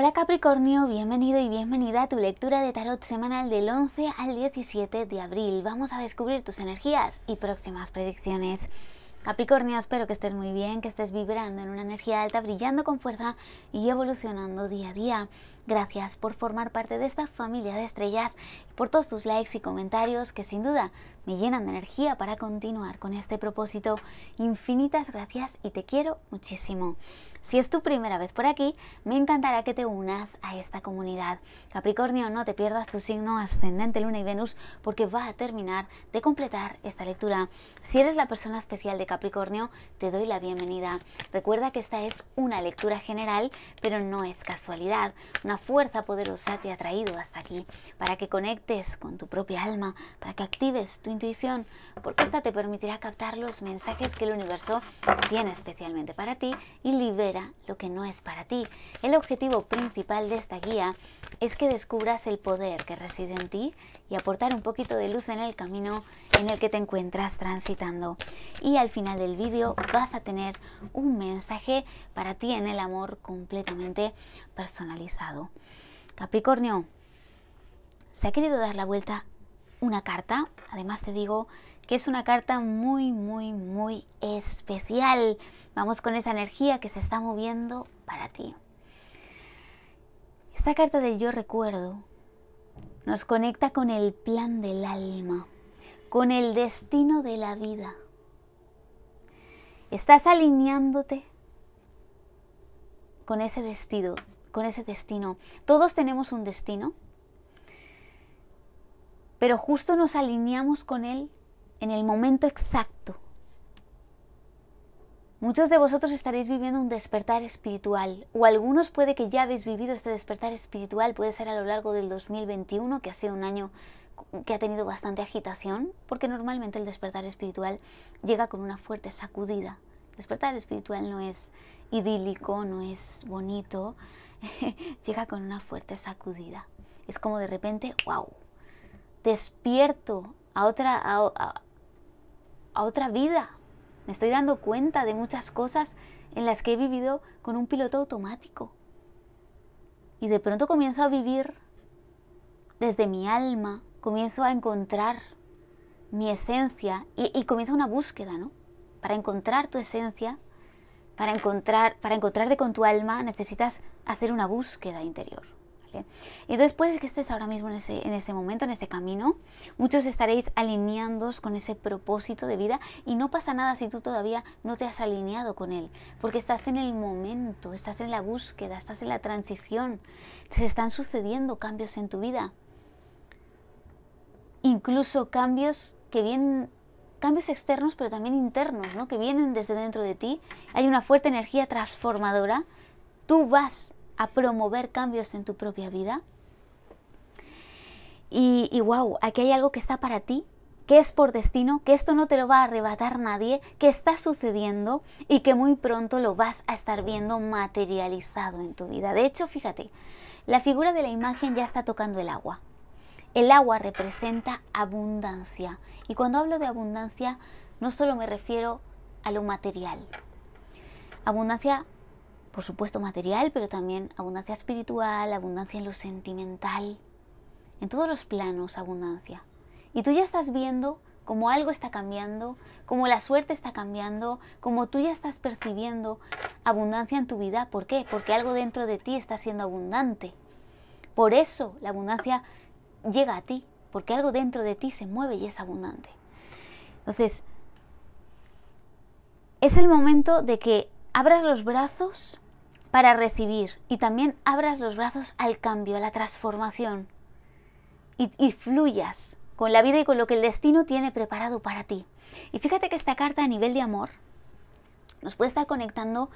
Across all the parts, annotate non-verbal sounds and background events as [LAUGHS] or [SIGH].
Hola Capricornio, bienvenido y bienvenida a tu lectura de tarot semanal del 11 al 17 de abril. Vamos a descubrir tus energías y próximas predicciones. Capricornio, espero que estés muy bien, que estés vibrando en una energía alta, brillando con fuerza y evolucionando día a día. Gracias por formar parte de esta familia de estrellas y por todos tus likes y comentarios que sin duda me llenan de energía para continuar con este propósito. Infinitas gracias y te quiero muchísimo. Si es tu primera vez por aquí, me encantará que te unas a esta comunidad. Capricornio, no te pierdas tu signo ascendente Luna y Venus porque va a terminar de completar esta lectura. Si eres la persona especial de Capricornio, te doy la bienvenida. Recuerda que esta es una lectura general, pero no es casualidad. Una fuerza poderosa te ha traído hasta aquí para que conectes con tu propia alma, para que actives tu intuición, porque esta te permitirá captar los mensajes que el universo tiene especialmente para ti y liberar lo que no es para ti. El objetivo principal de esta guía es que descubras el poder que reside en ti y aportar un poquito de luz en el camino en el que te encuentras transitando. Y al final del vídeo vas a tener un mensaje para ti en el amor completamente personalizado. Capricornio, se ha querido dar la vuelta una carta, además te digo que es una carta muy, muy, muy especial. Vamos con esa energía que se está moviendo para ti. Esta carta del yo recuerdo nos conecta con el plan del alma, con el destino de la vida. Estás alineándote con ese destino, con ese destino. Todos tenemos un destino, pero justo nos alineamos con él en el momento exacto. Muchos de vosotros estaréis viviendo un despertar espiritual, o algunos puede que ya habéis vivido este despertar espiritual, puede ser a lo largo del 2021, que ha sido un año que ha tenido bastante agitación, porque normalmente el despertar espiritual llega con una fuerte sacudida. El despertar espiritual no es idílico, no es bonito, [LAUGHS] llega con una fuerte sacudida. Es como de repente, wow, despierto a otra, a otra vida. Me estoy dando cuenta de muchas cosas en las que he vivido con un piloto automático. Y de pronto comienzo a vivir desde mi alma, comienzo a encontrar mi esencia y, y comienza una búsqueda, ¿no? Para encontrar tu esencia, para encontrar, para encontrarte con tu alma, necesitas hacer una búsqueda interior. Entonces puede que estés ahora mismo en ese, momento, en ese camino. Muchos estaréis alineándos con ese propósito de vida y no pasa nada si tú todavía no te has alineado con él, porque estás en el momento, estás en la búsqueda, estás en la transición. Se están sucediendo cambios en tu vida. Incluso cambios que vienen cambios externos, pero también internos, ¿no? que vienen desde dentro de ti. Hay una fuerte energía transformadora. Tú vas a promover cambios en tu propia vida. Y, y wow, aquí hay algo que está para ti, que es por destino, que esto no te lo va a arrebatar nadie, que está sucediendo y que muy pronto lo vas a estar viendo materializado en tu vida. De hecho, fíjate, la figura de la imagen ya está tocando el agua. El agua representa abundancia. Y cuando hablo de abundancia, no solo me refiero a lo material. Abundancia por supuesto material, pero también abundancia espiritual, abundancia en lo sentimental, en todos los planos abundancia. Y tú ya estás viendo cómo algo está cambiando, cómo la suerte está cambiando, cómo tú ya estás percibiendo abundancia en tu vida. ¿Por qué? Porque algo dentro de ti está siendo abundante. Por eso la abundancia llega a ti, porque algo dentro de ti se mueve y es abundante. Entonces, es el momento de que abras los brazos para recibir y también abras los brazos al cambio, a la transformación y, fluyas con la vida y con lo que el destino tiene preparado para ti. Y fíjate que esta carta a nivel de amor nos puede estar conectando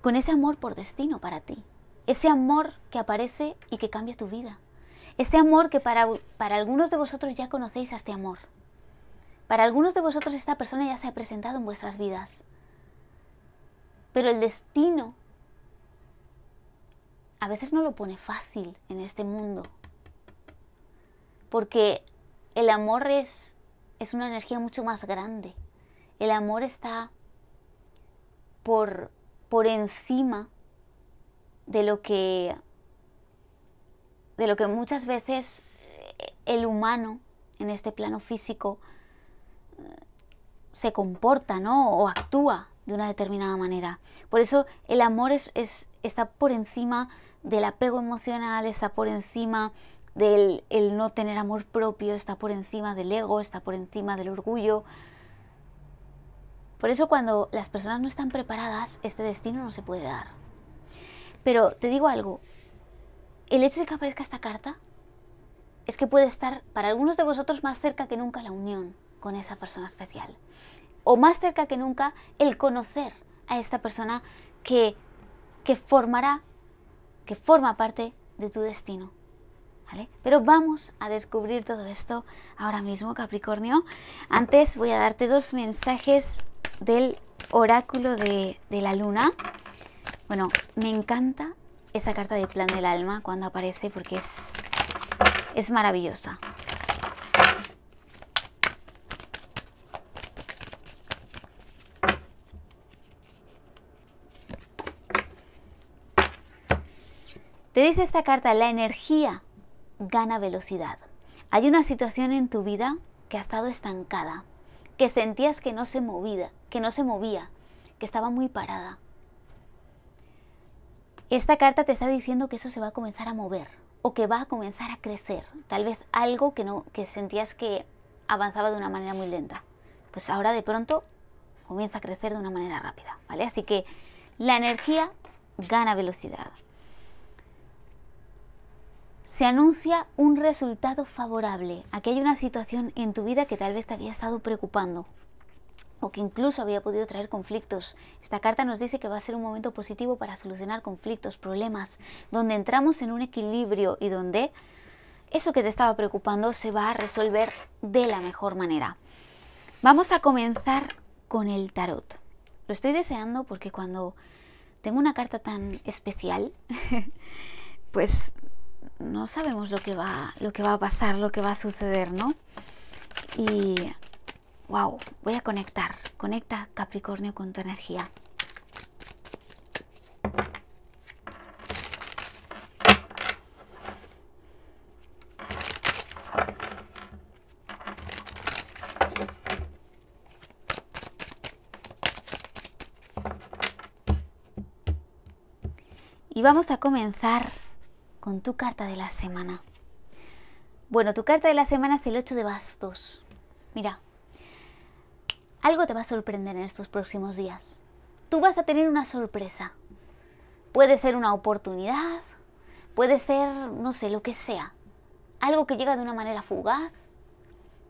con ese amor por destino para ti, ese amor que aparece y que cambia tu vida, ese amor que para, para algunos de vosotros ya conocéis a este amor. Para algunos de vosotros esta persona ya se ha presentado en vuestras vidas. Pero el destino a veces no lo pone fácil en este mundo. Porque el amor es, es una energía mucho más grande. El amor está por, por encima de lo que de lo que muchas veces eh, el humano en este plano físico eh, se comporta ¿no? o actúa de una determinada manera. Por eso el amor es, es, está por encima del apego emocional, está por encima del no tener amor propio, está por encima del ego, está por encima del orgullo. Por eso cuando las personas no están preparadas, este destino no se puede dar. Pero te digo algo, el hecho de que aparezca esta carta es que puede estar para algunos de vosotros más cerca que nunca la unión con esa persona especial. O más cerca que nunca el conocer a esta persona que que formará, que forma parte de tu destino. Pero vamos a descubrir todo esto ahora mismo, Capricornio. Antes voy a darte dos mensajes del oráculo de, la luna. Bueno, me encanta esa carta de plan del alma cuando aparece porque es maravillosa. dice esta carta, la energía gana velocidad. Hay una situación en tu vida que ha estado estancada, que sentías que no se movía, que no se movía, que estaba muy parada. Esta carta te está diciendo que eso se va a comenzar a mover o que va a comenzar a crecer, tal vez algo que no que sentías que avanzaba de una manera muy lenta. Pues ahora de pronto comienza a crecer de una manera rápida, ¿vale? Así que la energía gana velocidad se anuncia un resultado favorable. Aquí hay una situación en tu vida que tal vez te había estado preocupando o que incluso había podido traer conflictos. Esta carta nos dice que va a ser un momento positivo para solucionar conflictos, problemas, donde entramos en un equilibrio y donde eso que te estaba preocupando se va a resolver de la mejor manera. Vamos a comenzar con el tarot. Lo estoy deseando porque cuando tengo una carta tan especial, [LAUGHS] pues no sabemos lo que va lo que va a pasar lo que va a suceder no y wow voy a conectar conecta capricornio con tu energía Y vamos a comenzar con tu carta de la semana. Bueno, tu carta de la semana es el 8 de bastos. Mira, algo te va a sorprender en estos próximos días. Tú vas a tener una sorpresa. Puede ser una oportunidad, puede ser, no sé, lo que sea. Algo que llega de una manera fugaz,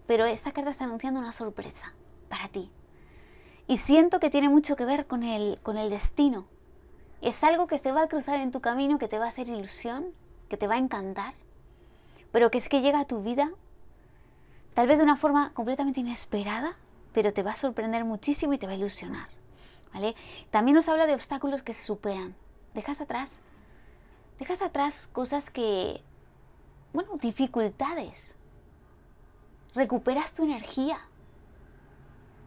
pero esta carta está anunciando una sorpresa para ti. Y siento que tiene mucho que ver con el, con el destino, es algo que se va a cruzar en tu camino, que te va a hacer ilusión, que te va a encantar, pero que es que llega a tu vida, tal vez de una forma completamente inesperada, pero te va a sorprender muchísimo y te va a ilusionar. ¿vale? También nos habla de obstáculos que se superan. Dejas atrás. Dejas atrás cosas que, bueno, dificultades. Recuperas tu energía.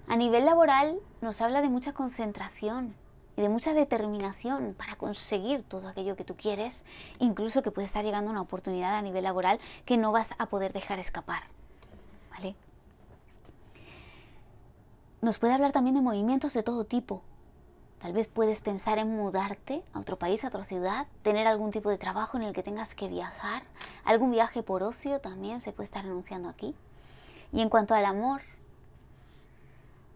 A nivel laboral nos habla de mucha concentración, de mucha determinación para conseguir todo aquello que tú quieres, incluso que puede estar llegando una oportunidad a nivel laboral que no vas a poder dejar escapar. ¿Vale? Nos puede hablar también de movimientos de todo tipo. Tal vez puedes pensar en mudarte a otro país, a otra ciudad, tener algún tipo de trabajo en el que tengas que viajar, algún viaje por ocio también se puede estar anunciando aquí. Y en cuanto al amor,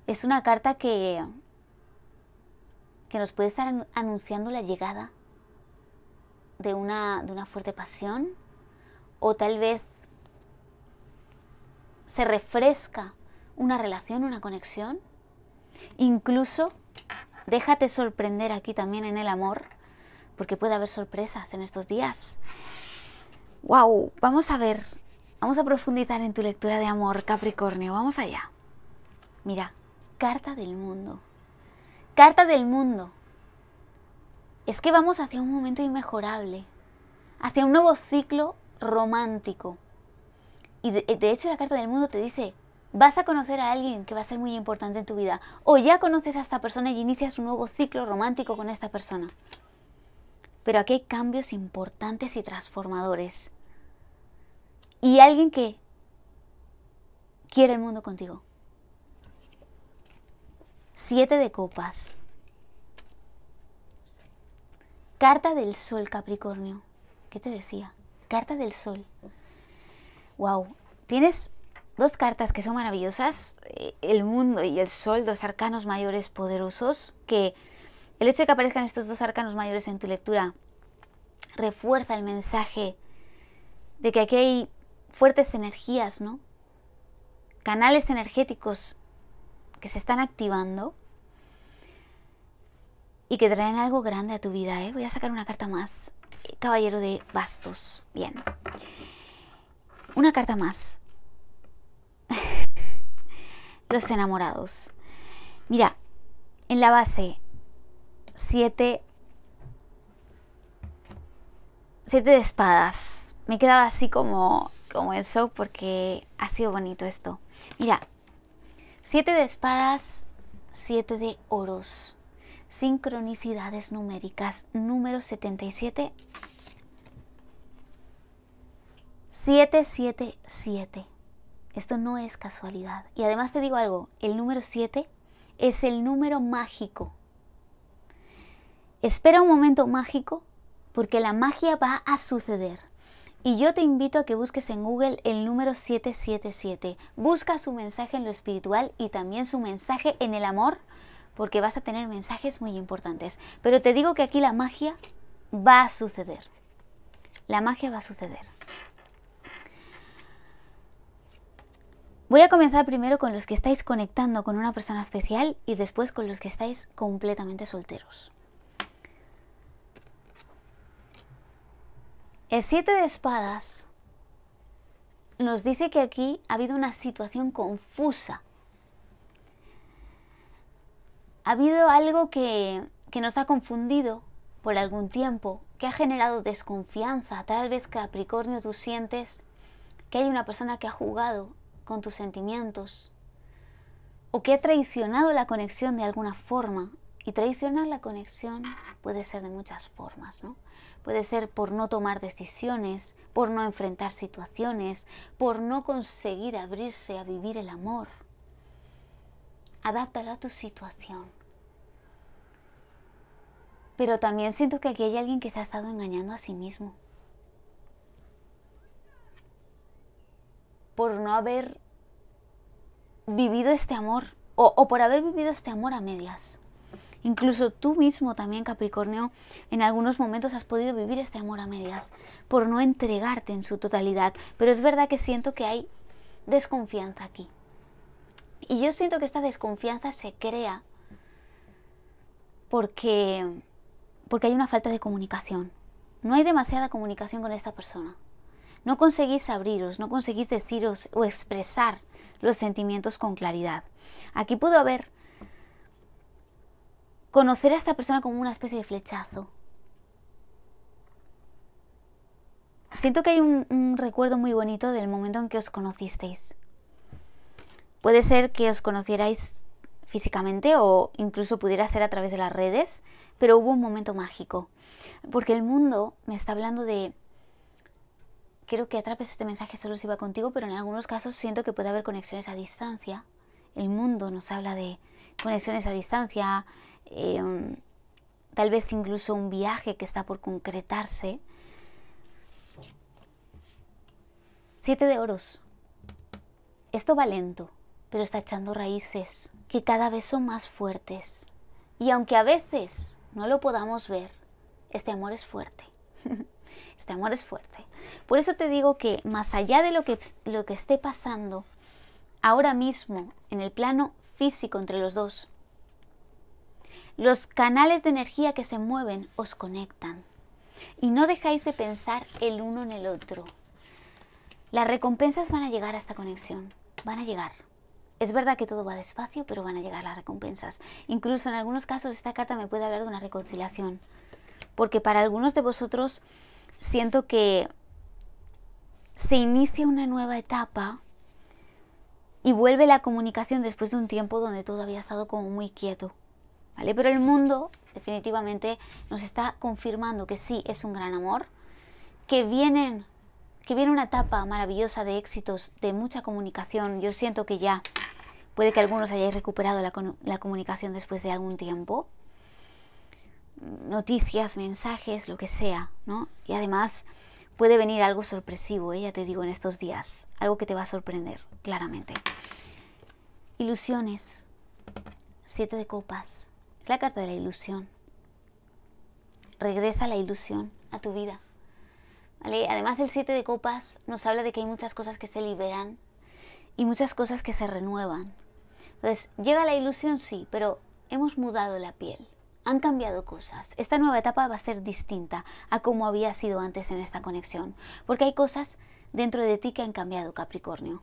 es una carta que que nos puede estar anunciando la llegada de una, de una fuerte pasión o tal vez se refresca una relación, una conexión. Incluso déjate sorprender aquí también en el amor, porque puede haber sorpresas en estos días. ¡Wow! Vamos a ver, vamos a profundizar en tu lectura de amor, Capricornio. Vamos allá. Mira, carta del mundo. Carta del mundo. Es que vamos hacia un momento inmejorable, hacia un nuevo ciclo romántico. Y de, hecho la carta del mundo te dice, vas a conocer a alguien que va a ser muy importante en tu vida. O ya conoces a esta persona y inicias un nuevo ciclo romántico con esta persona. Pero aquí hay cambios importantes y transformadores. Y alguien que quiere el mundo contigo. Siete de copas. Carta del sol, Capricornio. ¿Qué te decía? Carta del sol. Wow. Tienes dos cartas que son maravillosas. Eh, el mundo y el sol, dos arcanos mayores poderosos. Que el hecho de que aparezcan estos dos arcanos mayores en tu lectura refuerza el mensaje de que aquí hay fuertes energías, ¿no? Canales energéticos que se están activando y que traen algo grande a tu vida. ¿eh? Voy a sacar una carta más. Caballero de bastos. Bien. Una carta más. [LAUGHS] Los enamorados. Mira, en la base Siete. Siete de espadas. Me quedaba así como, como en shock porque ha sido bonito esto. Mira, Siete de espadas, siete de oros. Sincronicidades numéricas. Número 77. 777. Esto no es casualidad. Y además te digo algo, el número 7 es el número mágico. Espera un momento mágico porque la magia va a suceder. Y yo te invito a que busques en Google el número 777. Busca su mensaje en lo espiritual y también su mensaje en el amor, porque vas a tener mensajes muy importantes. Pero te digo que aquí la magia va a suceder. La magia va a suceder. Voy a comenzar primero con los que estáis conectando con una persona especial y después con los que estáis completamente solteros. El siete de espadas nos dice que aquí ha habido una situación confusa. Ha habido algo que, que nos ha confundido por algún tiempo, que ha generado desconfianza. Tal vez Capricornio tú sientes que hay una persona que ha jugado con tus sentimientos o que ha traicionado la conexión de alguna forma. Y traicionar la conexión puede ser de muchas formas, ¿no? Puede ser por no tomar decisiones, por no enfrentar situaciones, por no conseguir abrirse a vivir el amor. Adáptalo a tu situación. Pero también siento que aquí hay alguien que se ha estado engañando a sí mismo. Por no haber vivido este amor o, o por haber vivido este amor a medias. Incluso tú mismo también, Capricornio, en algunos momentos has podido vivir este amor a medias por no entregarte en su totalidad. Pero es verdad que siento que hay desconfianza aquí. Y yo siento que esta desconfianza se crea porque, porque hay una falta de comunicación. No hay demasiada comunicación con esta persona. No conseguís abriros, no conseguís deciros o expresar los sentimientos con claridad. Aquí pudo haber conocer a esta persona como una especie de flechazo. Siento que hay un, recuerdo muy bonito del momento en que os conocisteis. Puede ser que os conocierais físicamente o incluso pudiera ser a través de las redes, pero hubo un momento mágico. Porque el mundo me está hablando de... Quiero que atrapes este mensaje solo si va contigo, pero en algunos casos siento que puede haber conexiones a distancia. El mundo nos habla de conexiones a distancia, Em, tal vez incluso un viaje que está por concretarse. Siete de oros. Esto va lento, pero está echando raíces que cada vez son más fuertes. Y aunque a veces no lo podamos ver, este amor es fuerte. [LAUGHS] este amor es fuerte. Por eso te digo que más allá de lo que, lo que esté pasando ahora mismo en el plano físico entre los dos, los canales de energía que se mueven os conectan y no dejáis de pensar el uno en el otro. Las recompensas van a llegar a esta conexión, van a llegar. Es verdad que todo va despacio, pero van a llegar las recompensas. Incluso en algunos casos esta carta me puede hablar de una reconciliación, porque para algunos de vosotros siento que se inicia una nueva etapa y vuelve la comunicación después de un tiempo donde todo había estado como muy quieto. Pero el mundo definitivamente nos está confirmando que sí es un gran amor, que vienen que viene una etapa maravillosa de éxitos, de mucha comunicación. Yo siento que ya puede que algunos hayáis recuperado la, la comunicación después de algún tiempo. Noticias, mensajes, lo que sea, ¿no? Y además puede venir algo sorpresivo, ¿eh? ya te digo, en estos días. Algo que te va a sorprender, claramente. Ilusiones. Siete de copas la carta de la ilusión. Regresa la ilusión a tu vida. Además el 7 de copas nos habla de que hay muchas cosas que se liberan y muchas cosas que se renuevan. Entonces, llega la ilusión, sí, pero hemos mudado la piel. Han cambiado cosas. Esta nueva etapa va a ser distinta a como había sido antes en esta conexión, porque hay cosas dentro de ti que han cambiado, Capricornio.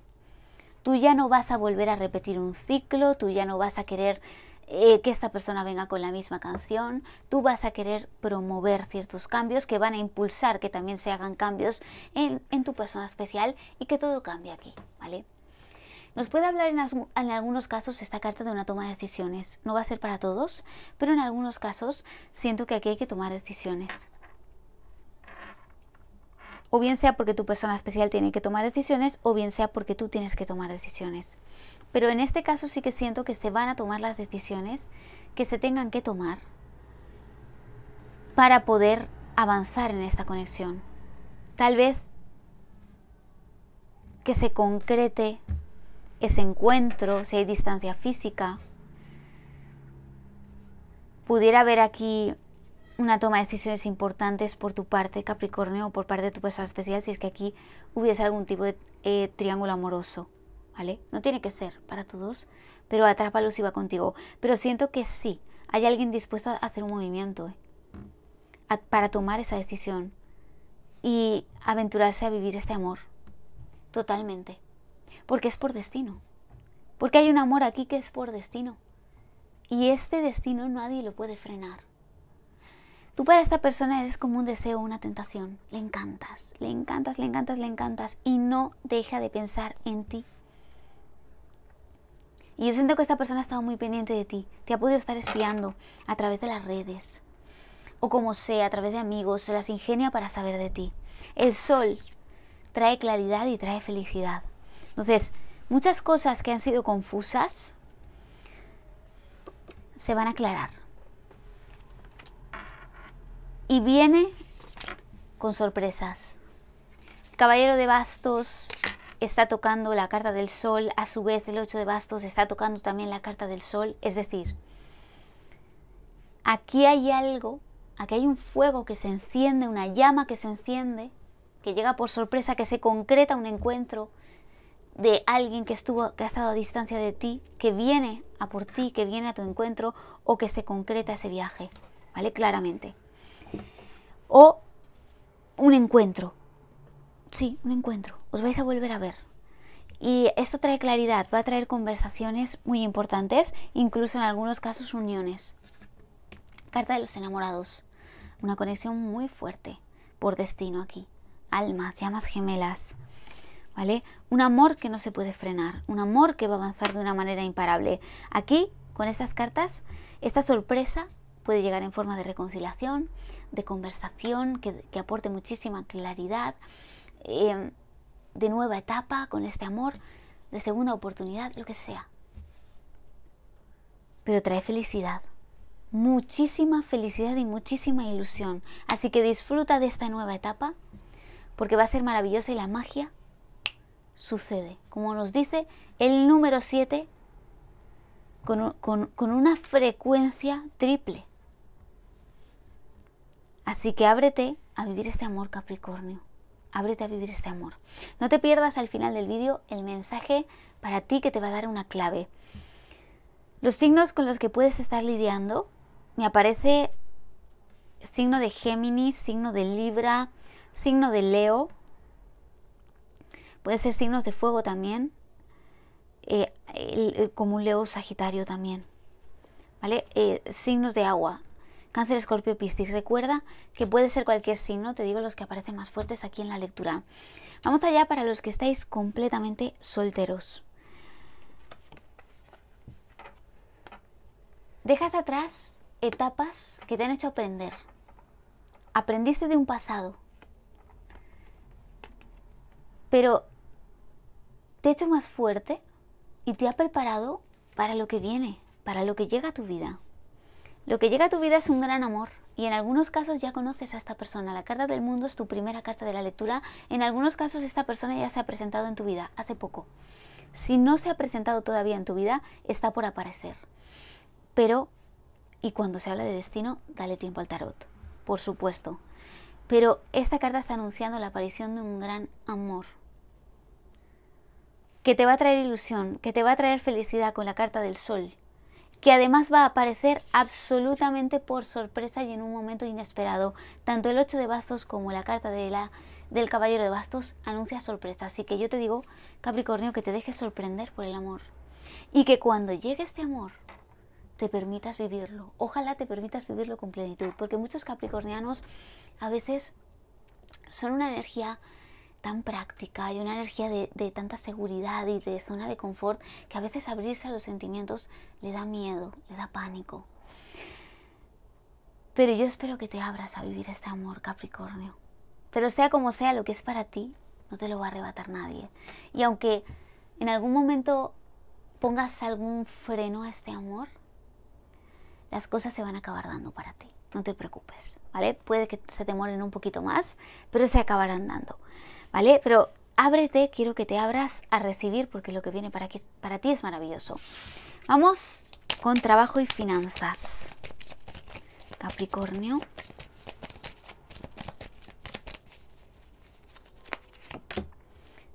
Tú ya no vas a volver a repetir un ciclo, tú ya no vas a querer eh, que esta persona venga con la misma canción, tú vas a querer promover ciertos cambios que van a impulsar que también se hagan cambios en, tu persona especial y que todo cambie aquí, ¿vale? Nos puede hablar en, en, algunos casos esta carta de una toma de decisiones. No va a ser para todos, pero en algunos casos siento que aquí hay que tomar decisiones. O bien sea porque tu persona especial tiene que tomar decisiones, o bien sea porque tú tienes que tomar decisiones. Pero en este caso sí que siento que se van a tomar las decisiones que se tengan que tomar para poder avanzar en esta conexión. Tal vez que se concrete ese encuentro, si hay distancia física. Pudiera haber aquí una toma de decisiones importantes por tu parte, Capricornio, o por parte de tu persona especial, si es que aquí hubiese algún tipo de eh, triángulo amoroso. No tiene que ser para todos, pero atrápalo si va contigo. Pero siento que sí, hay alguien dispuesto a hacer un movimiento ¿eh? para tomar esa decisión y aventurarse a vivir este amor. Totalmente. Porque es por destino. Porque hay un amor aquí que es por destino. Y este destino nadie lo puede frenar. Tú para esta persona eres como un deseo, una tentación. Le encantas, le encantas, le encantas, le encantas. Y no deja de pensar en ti y yo siento que esta persona ha estado muy pendiente de ti, te ha podido estar espiando a través de las redes o como sea, a través de amigos, se las ingenia para saber de ti. El sol trae claridad y trae felicidad. Entonces, muchas cosas que han sido confusas se van a aclarar. Y viene con sorpresas. Caballero de bastos, está tocando la carta del sol, a su vez el 8 de bastos está tocando también la carta del sol, es decir, aquí hay algo, aquí hay un fuego que se enciende, una llama que se enciende, que llega por sorpresa, que se concreta un encuentro de alguien que estuvo que ha estado a distancia de ti, que viene a por ti, que viene a tu encuentro o que se concreta ese viaje, ¿vale? Claramente. O un encuentro, Sí, un encuentro. Os vais a volver a ver. Y esto trae claridad, va a traer conversaciones muy importantes, incluso en algunos casos uniones. Carta de los enamorados. Una conexión muy fuerte por destino aquí. Almas, llamas gemelas. ¿Vale? Un amor que no se puede frenar, un amor que va a avanzar de una manera imparable. Aquí, con estas cartas, esta sorpresa puede llegar en forma de reconciliación, de conversación, que, que aporte muchísima claridad, Em, de nueva etapa, con este amor, de segunda oportunidad, lo que sea. Pero trae felicidad, muchísima felicidad y muchísima ilusión. Así que disfruta de esta nueva etapa, porque va a ser maravillosa y la magia sucede. Como nos dice el número 7, con una frecuencia triple. Así que ábrete a vivir este amor Capricornio ábrete a vivir este amor. No te pierdas al final del vídeo el mensaje para ti que te va a dar una clave. Los signos con los que puedes estar lidiando, me aparece signo de Géminis, signo de Libra, signo de Leo, puede ser signos de fuego también, eh, como un Leo Sagitario también, ¿vale? Eh, signos de agua, Cáncer, Escorpio, Piscis. Recuerda que puede ser cualquier signo, te digo los que aparecen más fuertes aquí en la lectura. Vamos allá para los que estáis completamente solteros. Dejas atrás etapas que te han hecho aprender. Aprendiste de un pasado. Pero te ha hecho más fuerte y te ha preparado para lo que viene, para lo que llega a tu vida. Lo que llega a tu vida es un gran amor y en algunos casos ya conoces a esta persona. La carta del mundo es tu primera carta de la lectura. En algunos casos esta persona ya se ha presentado en tu vida hace poco. Si no se ha presentado todavía en tu vida, está por aparecer. Pero, y cuando se habla de destino, dale tiempo al tarot, por supuesto. Pero esta carta está anunciando la aparición de un gran amor que te va a traer ilusión, que te va a traer felicidad con la carta del sol que además va a aparecer absolutamente por sorpresa y en un momento inesperado. Tanto el 8 de bastos como la carta del caballero de bastos anuncia sorpresa. Así que yo te digo, Capricornio, que te dejes sorprender por el amor. Y que cuando llegue este amor, te permitas vivirlo. Ojalá te permitas vivirlo con plenitud. Porque muchos capricornianos a veces son una energía tan práctica, hay una energía de, tanta seguridad y de zona de confort que a veces abrirse a los sentimientos le da miedo, le da pánico. Pero yo espero que te abras a vivir este amor, Capricornio. Pero sea como sea, lo que es para ti, no te lo va a arrebatar nadie. Y aunque en algún momento pongas algún freno a este amor, las cosas se van a acabar dando para ti. No te preocupes, ¿vale? Puede que se te demoren un poquito más, pero se acabarán dando. ¿vale? Pero ábrete, quiero que te abras a recibir porque lo que viene para, para ti es maravilloso. Vamos con trabajo y finanzas. Capricornio.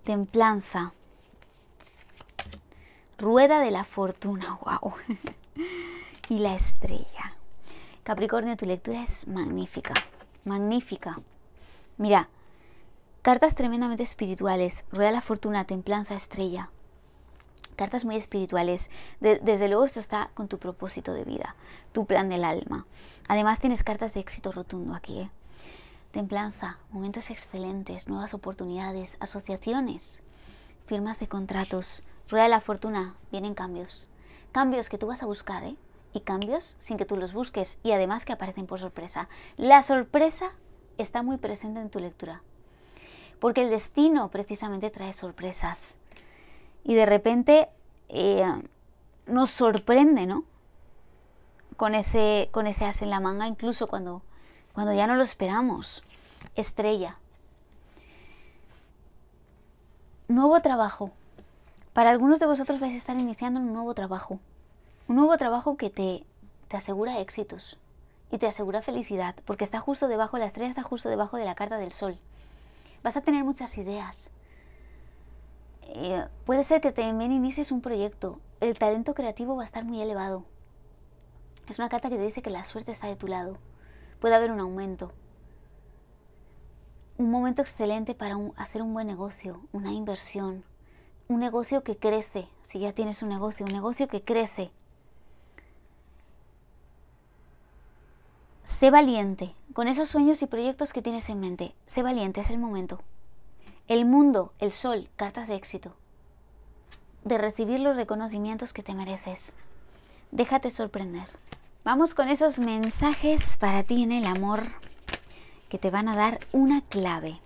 Templanza. Rueda de la fortuna, wow. [LAUGHS] y la estrella. Capricornio, tu lectura es magnífica, magnífica. Mira, Cartas tremendamente espirituales, rueda la fortuna, templanza, estrella. Cartas muy espirituales. desde luego esto está con tu propósito de vida, tu plan del alma. Además tienes cartas de éxito rotundo aquí. ¿eh? Templanza, momentos excelentes, nuevas oportunidades, asociaciones, firmas de contratos. Rueda de la fortuna, vienen cambios. Cambios que tú vas a buscar, ¿eh? Y cambios sin que tú los busques y además que aparecen por sorpresa. La sorpresa está muy presente en tu lectura porque el destino precisamente trae sorpresas. Y de repente eh, nos sorprende, ¿no? Con ese, con ese as en la manga, incluso cuando, cuando ya no lo esperamos. Estrella. Nuevo trabajo. Para algunos de vosotros vais a estar iniciando un nuevo trabajo. Un nuevo trabajo que te, te asegura éxitos y te asegura felicidad, porque está justo debajo, la estrella está justo debajo de la carta del sol vas a tener muchas ideas. Eh, puede ser que también inicies un proyecto. El talento creativo va a estar muy elevado. Es una carta que te dice que la suerte está de tu lado. Puede haber un aumento. Un momento excelente para hacer un buen negocio, una inversión. Un negocio que crece. Si ya tienes un negocio, un negocio que crece. Sé valiente con esos sueños y proyectos que tienes en mente. Sé valiente, es el momento. El mundo, el sol, cartas de éxito. De recibir los reconocimientos que te mereces. Déjate sorprender. Vamos con esos mensajes para ti en el amor que te van a dar una clave.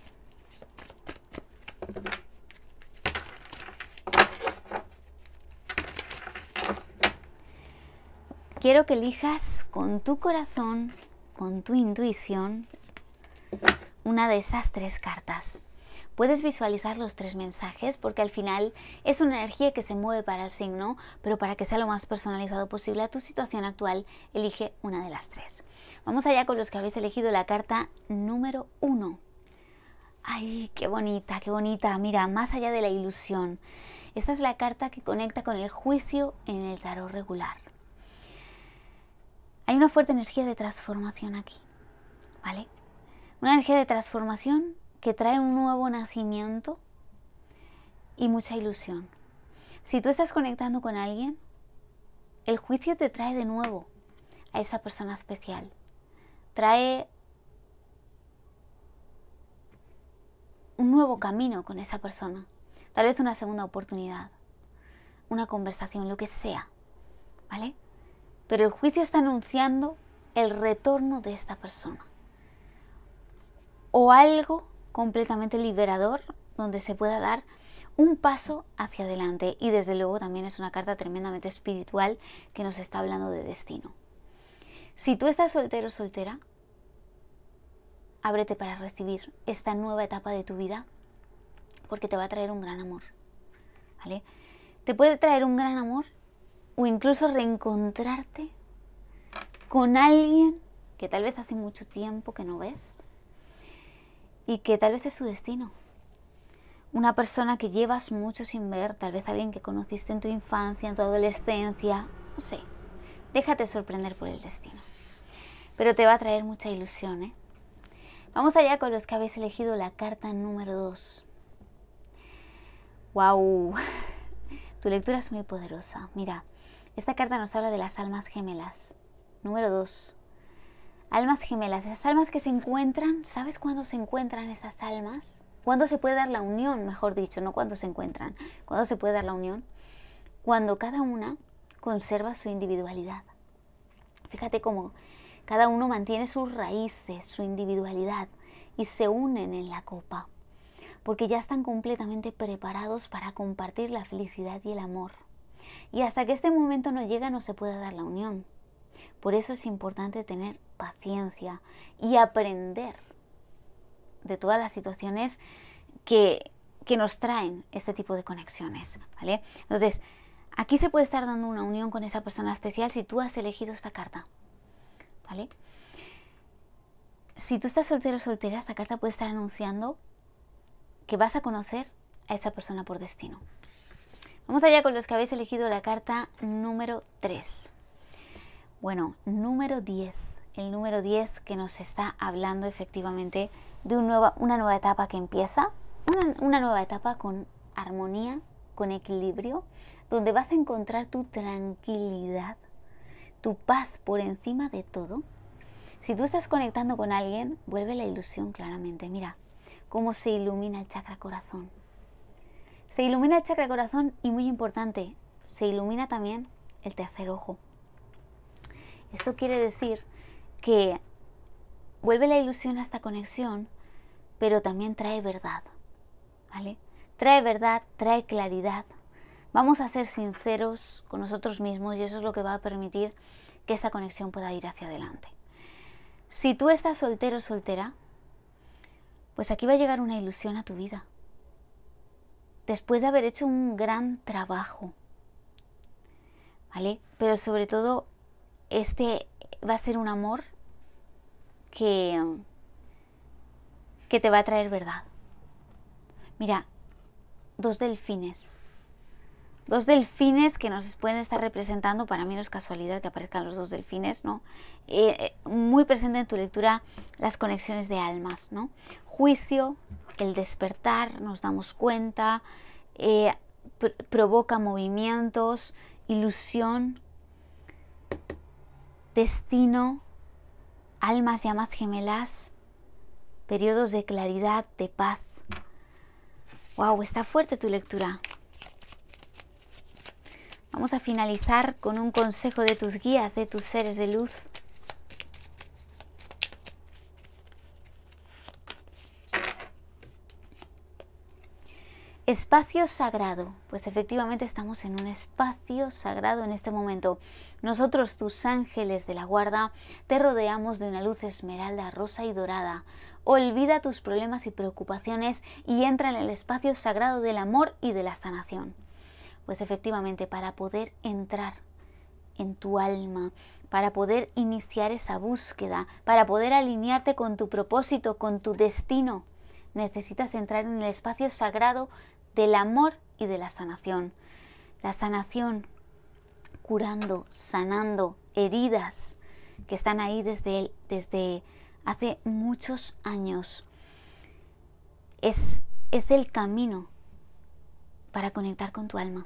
Quiero que elijas con tu corazón con tu intuición una de esas tres cartas. Puedes visualizar los tres mensajes porque al final es una energía que se mueve para el signo, pero para que sea lo más personalizado posible a tu situación actual, elige una de las tres. Vamos allá con los que habéis elegido la carta número uno. Ay, qué bonita, qué bonita. Mira, más allá de la ilusión. Esta es la carta que conecta con el juicio en el tarot regular hay una fuerte energía de transformación aquí, ¿vale? Una energía de transformación que trae un nuevo nacimiento y mucha ilusión. Si tú estás conectando con alguien, el juicio te trae de nuevo a esa persona especial. Trae un nuevo camino con esa persona. Tal vez una segunda oportunidad, una conversación, lo que sea. ¿Vale? Pero el juicio está anunciando el retorno de esta persona. O algo completamente liberador donde se pueda dar un paso hacia adelante. Y desde luego también es una carta tremendamente espiritual que nos está hablando de destino. Si tú estás soltero o soltera, ábrete para recibir esta nueva etapa de tu vida porque te va a traer un gran amor. ¿Vale? Te puede traer un gran amor o incluso reencontrarte con alguien que tal vez hace mucho tiempo que no ves y que tal vez es su destino. Una persona que llevas mucho sin ver, tal vez alguien que conociste en tu infancia, en tu adolescencia, no sé. Déjate sorprender por el destino. Pero te va a traer mucha ilusión, ¿eh? Vamos allá con los que habéis elegido la carta número 2. ¡Wow! [LAUGHS] Tu lectura es muy poderosa. Mira, esta carta nos habla de las almas gemelas. Número 2. Almas gemelas, esas almas que se encuentran, ¿sabes cuándo se encuentran esas almas? ¿Cuándo se puede dar la unión, mejor dicho, no cuándo se encuentran? ¿Cuándo se puede dar la unión? Cuando cada una conserva su individualidad. Fíjate cómo cada uno mantiene sus raíces, su individualidad y se unen en la copa, porque ya están completamente preparados para compartir la felicidad y el amor. Y hasta que este momento no llega no se puede dar la unión. Por eso es importante tener paciencia y aprender de todas las situaciones que, que nos traen este tipo de conexiones. ¿vale? Entonces, aquí se puede estar dando una unión con esa persona especial si tú has elegido esta carta. ¿vale? Si tú estás soltero o soltera, esta carta puede estar anunciando que vas a conocer a esa persona por destino. Vamos allá con los que habéis elegido la carta número 3. Bueno, número 10. El número 10 que nos está hablando efectivamente de un una nueva etapa que empieza. una nueva etapa con armonía, con equilibrio, donde vas a encontrar tu tranquilidad, tu paz por encima de todo. Si tú estás conectando con alguien, vuelve la ilusión claramente. Mira cómo se ilumina el chakra corazón. Se ilumina el chakra corazón y muy importante, se ilumina también el tercer ojo. Eso quiere decir que vuelve la ilusión a esta conexión, pero también trae verdad, ¿vale? Trae verdad, trae claridad. Vamos a ser sinceros con nosotros mismos y eso es lo que va a permitir que esta conexión pueda ir hacia adelante. Si tú estás soltero o soltera, pues aquí va a llegar una ilusión a tu vida después de haber hecho un gran trabajo. ¿Vale? Pero sobre todo, este va a ser un amor que, que te va a traer verdad. Mira, dos delfines. Dos delfines que nos pueden estar representando, para mí no es casualidad que aparezcan los dos delfines, ¿no? Eh, eh, muy presente en tu lectura las conexiones de almas, ¿no? Juicio, el despertar, nos damos cuenta, eh, provoca movimientos, ilusión, destino, almas amas gemelas, periodos de claridad, de paz. ¡Wow! Está fuerte tu lectura. Vamos a finalizar con un consejo de tus guías, de tus seres de luz. Espacio sagrado, pues efectivamente estamos en un espacio sagrado en este momento. Nosotros, tus ángeles de la guarda, te rodeamos de una luz esmeralda, rosa y dorada. Olvida tus problemas y preocupaciones y entra en el espacio sagrado del amor y de la sanación. Pues efectivamente, para poder entrar en tu alma, para poder iniciar esa búsqueda, para poder alinearte con tu propósito, con tu destino, necesitas entrar en el espacio sagrado del amor y de la sanación. La sanación curando, sanando heridas que están ahí desde, desde hace muchos años. Es, es el camino para conectar con tu alma.